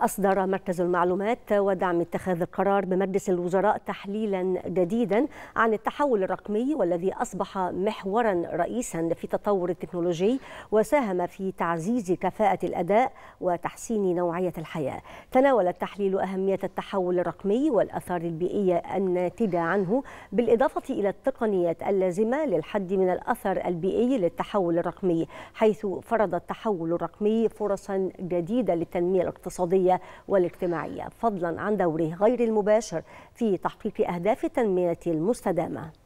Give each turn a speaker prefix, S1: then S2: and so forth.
S1: أصدر مركز المعلومات ودعم اتخاذ القرار بمجلس الوزراء تحليلا جديدا عن التحول الرقمي والذي أصبح محورا رئيسا في تطور التكنولوجي وساهم في تعزيز كفاءة الأداء وتحسين نوعية الحياة تناول التحليل أهمية التحول الرقمي والأثار البيئية الناتجة عنه بالإضافة إلى التقنيات اللازمة للحد من الأثر البيئي للتحول الرقمي حيث فرض التحول الرقمي فرصا جديدة للتنمية الاقتصادية السياسية والاجتماعية فضلا عن دوره غير المباشر في تحقيق أهداف التنمية المستدامة